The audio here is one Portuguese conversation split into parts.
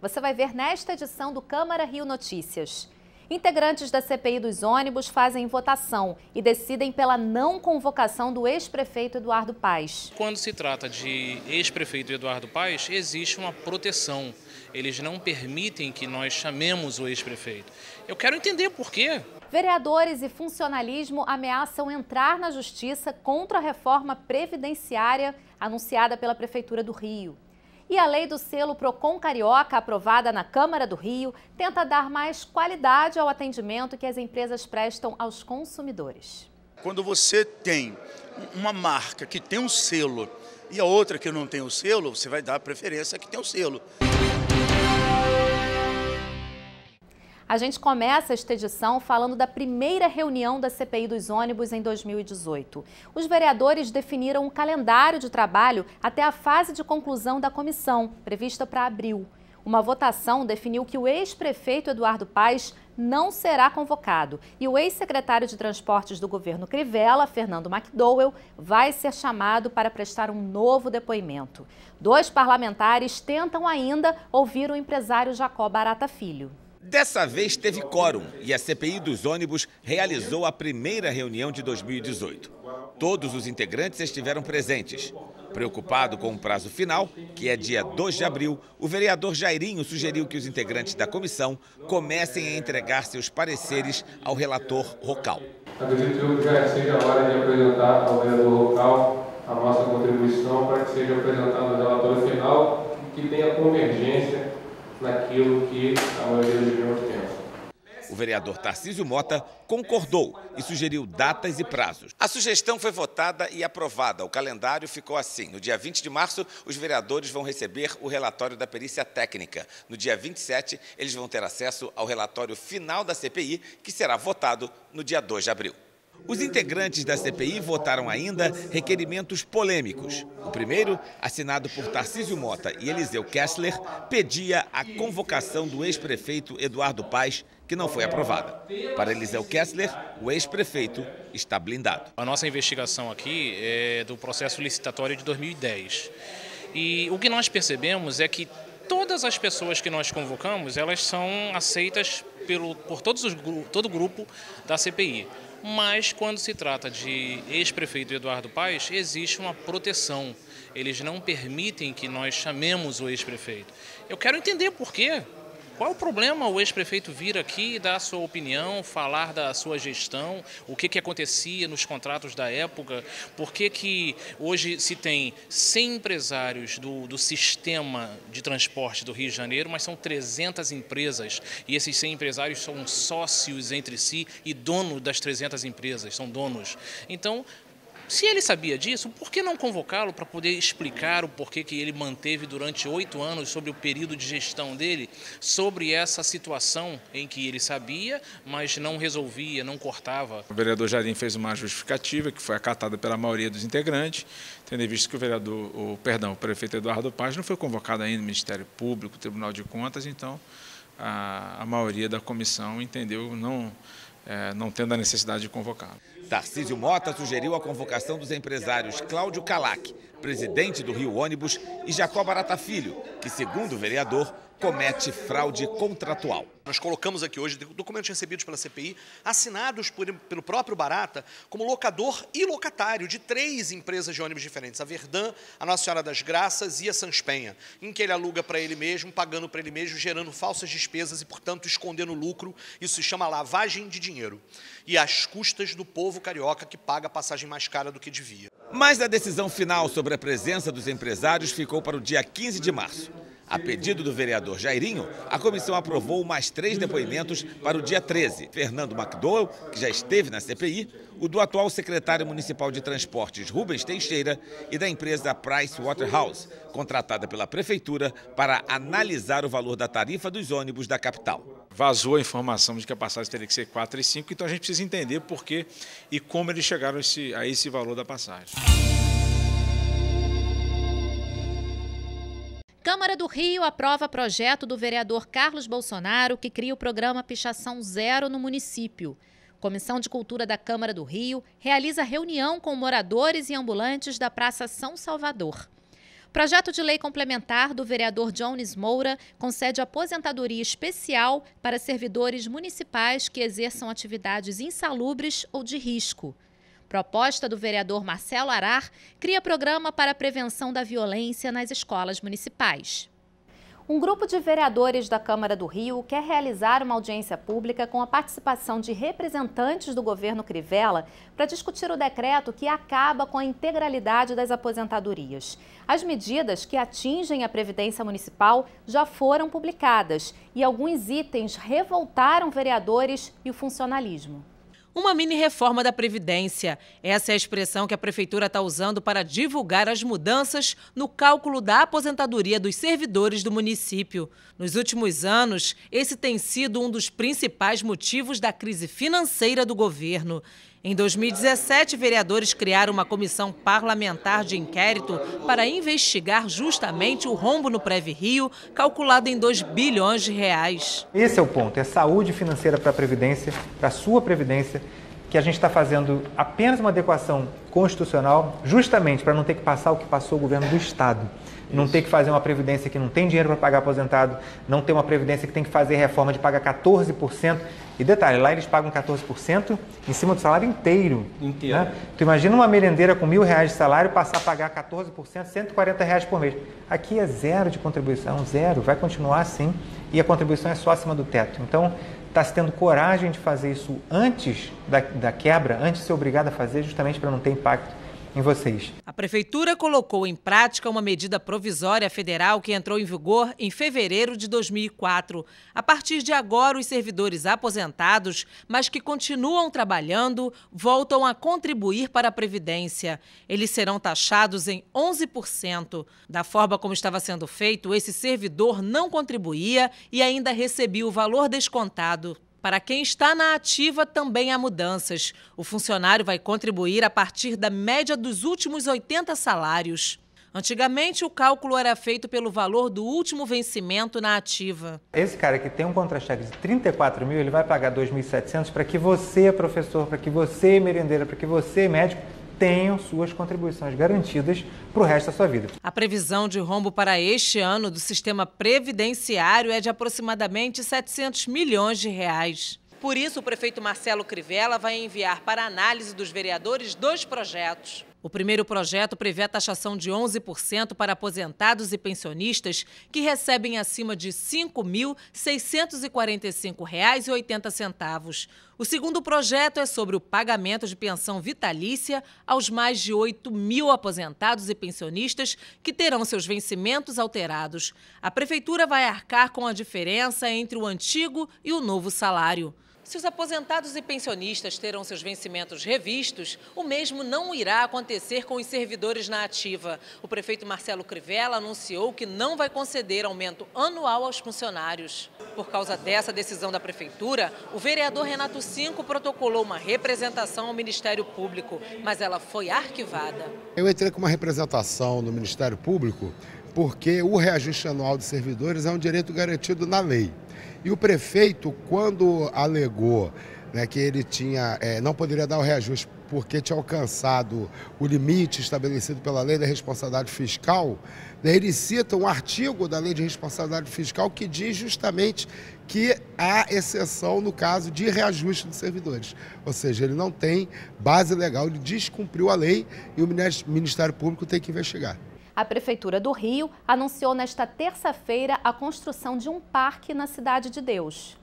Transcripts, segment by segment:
Você vai ver nesta edição do Câmara Rio Notícias. Integrantes da CPI dos ônibus fazem votação e decidem pela não convocação do ex-prefeito Eduardo Paes. Quando se trata de ex-prefeito Eduardo Paes, existe uma proteção. Eles não permitem que nós chamemos o ex-prefeito. Eu quero entender por quê. Vereadores e funcionalismo ameaçam entrar na justiça contra a reforma previdenciária anunciada pela Prefeitura do Rio. E a lei do selo Procon Carioca, aprovada na Câmara do Rio, tenta dar mais qualidade ao atendimento que as empresas prestam aos consumidores. Quando você tem uma marca que tem um selo e a outra que não tem o selo, você vai dar preferência a que tem o selo. A gente começa esta edição falando da primeira reunião da CPI dos ônibus em 2018. Os vereadores definiram um calendário de trabalho até a fase de conclusão da comissão, prevista para abril. Uma votação definiu que o ex-prefeito Eduardo Paes não será convocado e o ex-secretário de Transportes do governo Crivella, Fernando McDowell, vai ser chamado para prestar um novo depoimento. Dois parlamentares tentam ainda ouvir o empresário Jacó Barata Filho. Dessa vez teve quórum e a CPI dos ônibus realizou a primeira reunião de 2018. Todos os integrantes estiveram presentes. Preocupado com o prazo final, que é dia 2 de abril, o vereador Jairinho sugeriu que os integrantes da comissão comecem a entregar seus pareceres ao relator Rocal. Acredito que já seja a hora de apresentar ao vereador Rocal a nossa contribuição para que seja apresentado o relatório final que tenha convergência naquilo que a maioria dos grãos pensa. O vereador Tarcísio Mota concordou e sugeriu datas e prazos. A sugestão foi votada e aprovada. O calendário ficou assim. No dia 20 de março, os vereadores vão receber o relatório da perícia técnica. No dia 27, eles vão ter acesso ao relatório final da CPI, que será votado no dia 2 de abril. Os integrantes da CPI votaram ainda requerimentos polêmicos. O primeiro, assinado por Tarcísio Mota e Eliseu Kessler, pedia a convocação do ex-prefeito Eduardo Paes, que não foi aprovada. Para Eliseu Kessler, o ex-prefeito está blindado. A nossa investigação aqui é do processo licitatório de 2010. E o que nós percebemos é que todas as pessoas que nós convocamos, elas são aceitas pelo, por todos os, todo o grupo da CPI. Mas quando se trata de ex-prefeito Eduardo Paes, existe uma proteção. Eles não permitem que nós chamemos o ex-prefeito. Eu quero entender por quê. Qual o problema o ex-prefeito vir aqui e dar a sua opinião, falar da sua gestão, o que, que acontecia nos contratos da época, por que, que hoje se tem 100 empresários do, do sistema de transporte do Rio de Janeiro, mas são 300 empresas e esses 100 empresários são sócios entre si e dono das 300 empresas, são donos. Então, se ele sabia disso, por que não convocá-lo para poder explicar o porquê que ele manteve durante oito anos sobre o período de gestão dele, sobre essa situação em que ele sabia, mas não resolvia, não cortava? O vereador Jardim fez uma justificativa que foi acatada pela maioria dos integrantes, tendo em vista que o vereador, o, perdão, o prefeito Eduardo Paz não foi convocado ainda no Ministério Público, Tribunal de Contas, então a, a maioria da comissão entendeu não, é, não tendo a necessidade de convocá-lo. Tarcísio Mota sugeriu a convocação dos empresários Cláudio Calac, presidente do Rio Ônibus, e Jacó Barata Filho, que, segundo o vereador, comete fraude contratual. Nós colocamos aqui hoje documentos recebidos pela CPI, assinados por, pelo próprio Barata, como locador e locatário de três empresas de ônibus diferentes: a Verdã, a Nossa Senhora das Graças e a Sanspenha, em que ele aluga para ele mesmo, pagando para ele mesmo, gerando falsas despesas e, portanto, escondendo lucro. Isso se chama lavagem de dinheiro. E às custas do povo carioca que paga a passagem mais cara do que devia. Mas a decisão final sobre a presença dos empresários ficou para o dia 15 de março. A pedido do vereador Jairinho, a comissão aprovou mais três depoimentos para o dia 13. Fernando McDowell, que já esteve na CPI, o do atual secretário municipal de transportes, Rubens Teixeira, e da empresa Price Waterhouse, contratada pela prefeitura para analisar o valor da tarifa dos ônibus da capital. Vazou a informação de que a passagem teria que ser 4 e 5, então a gente precisa entender por que e como eles chegaram a esse valor da passagem. Rio aprova projeto do vereador Carlos Bolsonaro que cria o programa Pichação Zero no município. Comissão de Cultura da Câmara do Rio realiza reunião com moradores e ambulantes da Praça São Salvador. Projeto de lei complementar do vereador Jones Moura concede aposentadoria especial para servidores municipais que exerçam atividades insalubres ou de risco. Proposta do vereador Marcelo Arar cria programa para a prevenção da violência nas escolas municipais. Um grupo de vereadores da Câmara do Rio quer realizar uma audiência pública com a participação de representantes do governo Crivella para discutir o decreto que acaba com a integralidade das aposentadorias. As medidas que atingem a Previdência Municipal já foram publicadas e alguns itens revoltaram vereadores e o funcionalismo uma mini reforma da Previdência. Essa é a expressão que a Prefeitura está usando para divulgar as mudanças no cálculo da aposentadoria dos servidores do município. Nos últimos anos, esse tem sido um dos principais motivos da crise financeira do governo. Em 2017, vereadores criaram uma comissão parlamentar de inquérito para investigar justamente o rombo no Preve Rio, calculado em 2 bilhões de reais. Esse é o ponto, é saúde financeira para a Previdência, para a sua Previdência, que a gente está fazendo apenas uma adequação constitucional, justamente para não ter que passar o que passou o governo do Estado. Não ter que fazer uma previdência que não tem dinheiro para pagar aposentado, não ter uma previdência que tem que fazer reforma de pagar 14%. E detalhe, lá eles pagam 14% em cima do salário inteiro. Inteiro. Né? Tu imagina uma merendeira com mil reais de salário passar a pagar 14%, 140 reais por mês. Aqui é zero de contribuição, zero. Vai continuar assim e a contribuição é só acima do teto. Então, está se tendo coragem de fazer isso antes da, da quebra, antes de ser obrigado a fazer, justamente para não ter impacto em vocês. A Prefeitura colocou em prática uma medida provisória federal que entrou em vigor em fevereiro de 2004. A partir de agora, os servidores aposentados, mas que continuam trabalhando, voltam a contribuir para a Previdência. Eles serão taxados em 11%. Da forma como estava sendo feito, esse servidor não contribuía e ainda recebia o valor descontado. Para quem está na ativa, também há mudanças. O funcionário vai contribuir a partir da média dos últimos 80 salários. Antigamente, o cálculo era feito pelo valor do último vencimento na ativa. Esse cara que tem um contra-cheque de 34 mil, ele vai pagar 2.700 para que você, professor, para que você, merendeira, para que você, médico, tenham suas contribuições garantidas para o resto da sua vida. A previsão de rombo para este ano do sistema previdenciário é de aproximadamente 700 milhões de reais. Por isso, o prefeito Marcelo Crivella vai enviar para análise dos vereadores dois projetos. O primeiro projeto prevê a taxação de 11% para aposentados e pensionistas que recebem acima de R$ 5.645,80. O segundo projeto é sobre o pagamento de pensão vitalícia aos mais de 8 mil aposentados e pensionistas que terão seus vencimentos alterados. A Prefeitura vai arcar com a diferença entre o antigo e o novo salário. Se os aposentados e pensionistas terão seus vencimentos revistos, o mesmo não irá acontecer com os servidores na ativa. O prefeito Marcelo Crivella anunciou que não vai conceder aumento anual aos funcionários. Por causa dessa decisão da prefeitura, o vereador Renato Cinco protocolou uma representação ao Ministério Público, mas ela foi arquivada. Eu entrei com uma representação no Ministério Público porque o reajuste anual de servidores é um direito garantido na lei. E o prefeito, quando alegou né, que ele tinha, é, não poderia dar o reajuste porque tinha alcançado o limite estabelecido pela lei da responsabilidade fiscal, né, ele cita um artigo da lei de responsabilidade fiscal que diz justamente que há exceção no caso de reajuste dos servidores. Ou seja, ele não tem base legal, ele descumpriu a lei e o Ministério Público tem que investigar. A Prefeitura do Rio anunciou nesta terça-feira a construção de um parque na Cidade de Deus.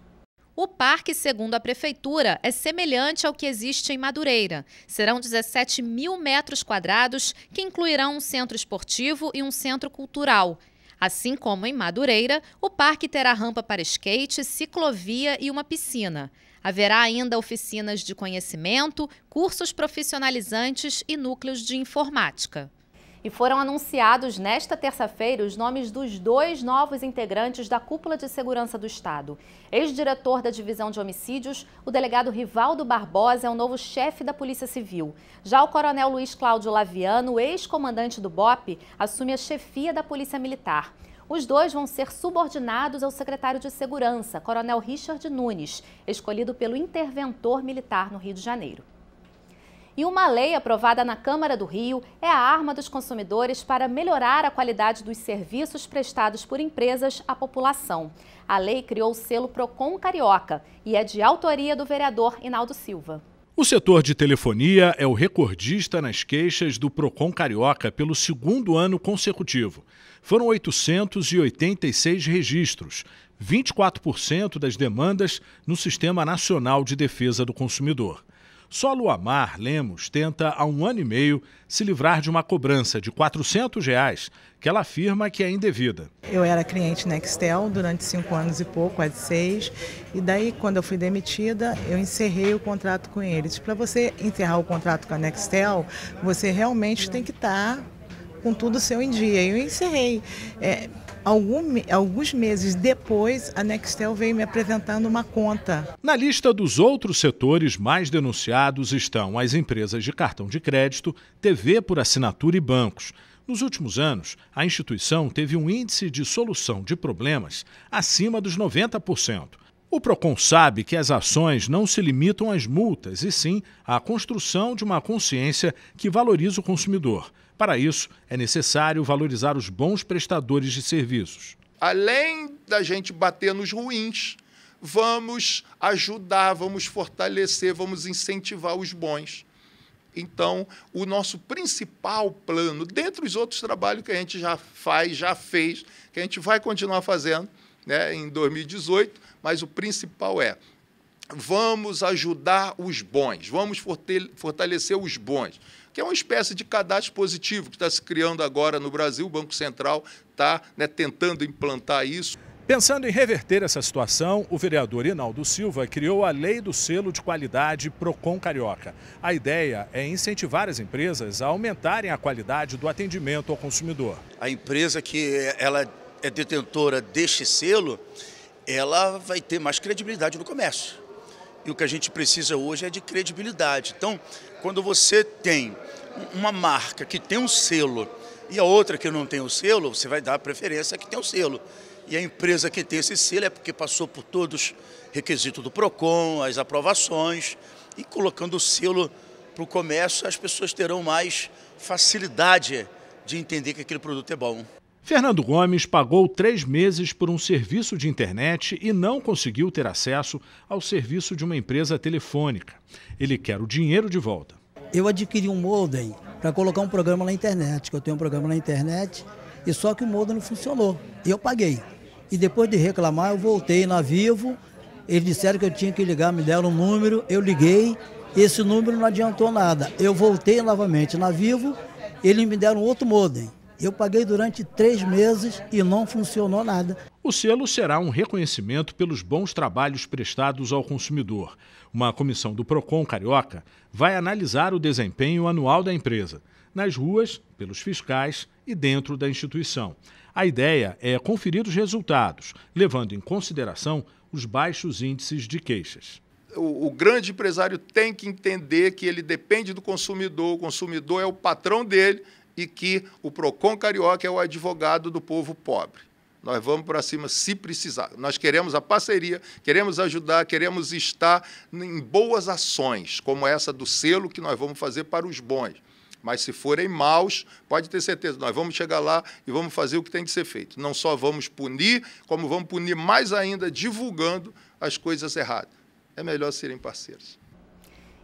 O parque, segundo a prefeitura, é semelhante ao que existe em Madureira. Serão 17 mil metros quadrados, que incluirão um centro esportivo e um centro cultural. Assim como em Madureira, o parque terá rampa para skate, ciclovia e uma piscina. Haverá ainda oficinas de conhecimento, cursos profissionalizantes e núcleos de informática. E foram anunciados nesta terça-feira os nomes dos dois novos integrantes da Cúpula de Segurança do Estado. Ex-diretor da Divisão de Homicídios, o delegado Rivaldo Barbosa é o novo chefe da Polícia Civil. Já o coronel Luiz Cláudio Laviano, ex-comandante do BOP, assume a chefia da Polícia Militar. Os dois vão ser subordinados ao secretário de Segurança, Coronel Richard Nunes, escolhido pelo interventor militar no Rio de Janeiro. E uma lei aprovada na Câmara do Rio é a arma dos consumidores para melhorar a qualidade dos serviços prestados por empresas à população. A lei criou o selo Procon Carioca e é de autoria do vereador Inaldo Silva. O setor de telefonia é o recordista nas queixas do Procon Carioca pelo segundo ano consecutivo. Foram 886 registros, 24% das demandas no Sistema Nacional de Defesa do Consumidor. Só Luamar Lemos tenta há um ano e meio se livrar de uma cobrança de R$ 400 reais que ela afirma que é indevida. Eu era cliente Nextel durante cinco anos e pouco, quase seis, e daí quando eu fui demitida, eu encerrei o contrato com eles. Para você encerrar o contrato com a Nextel, você realmente tem que estar tá com tudo seu em dia. E eu encerrei. É, Algum, alguns meses depois, a Nextel veio me apresentando uma conta. Na lista dos outros setores mais denunciados estão as empresas de cartão de crédito, TV por assinatura e bancos. Nos últimos anos, a instituição teve um índice de solução de problemas acima dos 90%. O PROCON sabe que as ações não se limitam às multas, e sim à construção de uma consciência que valoriza o consumidor. Para isso, é necessário valorizar os bons prestadores de serviços. Além da gente bater nos ruins, vamos ajudar, vamos fortalecer, vamos incentivar os bons. Então, o nosso principal plano, dentre os outros trabalhos que a gente já faz, já fez, que a gente vai continuar fazendo, né, em 2018, mas o principal é vamos ajudar os bons, vamos fortalecer os bons, que é uma espécie de cadastro positivo que está se criando agora no Brasil. O Banco Central está né, tentando implantar isso. Pensando em reverter essa situação, o vereador Inaldo Silva criou a Lei do Selo de Qualidade Procon Carioca. A ideia é incentivar as empresas a aumentarem a qualidade do atendimento ao consumidor. A empresa que ela é detentora deste selo, ela vai ter mais credibilidade no comércio. E o que a gente precisa hoje é de credibilidade. Então, quando você tem uma marca que tem um selo e a outra que não tem o selo, você vai dar preferência à que tem o selo. E a empresa que tem esse selo é porque passou por todos os requisitos do PROCON, as aprovações, e colocando o selo para o comércio, as pessoas terão mais facilidade de entender que aquele produto é bom. Fernando Gomes pagou três meses por um serviço de internet e não conseguiu ter acesso ao serviço de uma empresa telefônica. Ele quer o dinheiro de volta. Eu adquiri um modem para colocar um programa na internet, que eu tenho um programa na internet, e só que o modem não funcionou. Eu paguei. E depois de reclamar, eu voltei na Vivo. Eles disseram que eu tinha que ligar, me deram um número, eu liguei. Esse número não adiantou nada. Eu voltei novamente na Vivo, eles me deram outro modem. Eu paguei durante três meses e não funcionou nada. O selo será um reconhecimento pelos bons trabalhos prestados ao consumidor. Uma comissão do PROCON Carioca vai analisar o desempenho anual da empresa, nas ruas, pelos fiscais e dentro da instituição. A ideia é conferir os resultados, levando em consideração os baixos índices de queixas o, grande empresário tem que entender que ele depende do consumidor, o consumidor é o patrão dele e que o PROCON Carioca é o advogado do povo pobre. Nós vamos para cima se precisar. Nós queremos a parceria, queremos ajudar, queremos estar em boas ações, como essa do selo que nós vamos fazer para os bons. Mas se forem maus, pode ter certeza, nós vamos chegar lá e vamos fazer o que tem que ser feito. Não só vamos punir, como vamos punir mais ainda divulgando as coisas erradas. É melhor serem parceiros.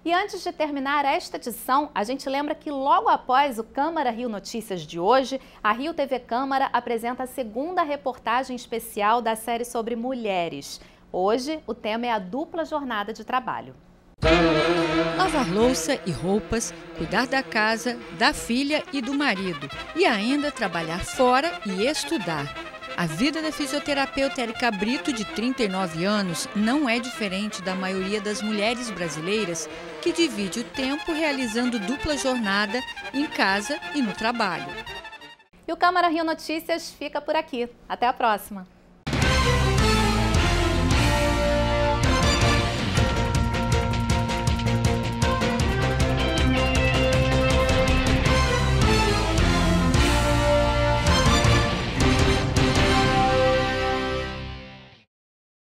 E antes de terminar esta edição, a gente lembra que logo após o Câmara Rio Notícias de hoje, a Rio TV Câmara apresenta a segunda reportagem especial da série sobre mulheres. Hoje, o tema é a dupla jornada de trabalho. Lavar louça e roupas, cuidar da casa, da filha e do marido, e ainda trabalhar fora e estudar. A vida da fisioterapeuta Erika Brito, de 39 anos, não é diferente da maioria das mulheres brasileiras que divide o tempo realizando dupla jornada em casa e no trabalho. E o Câmara Rio Notícias fica por aqui. Até a próxima!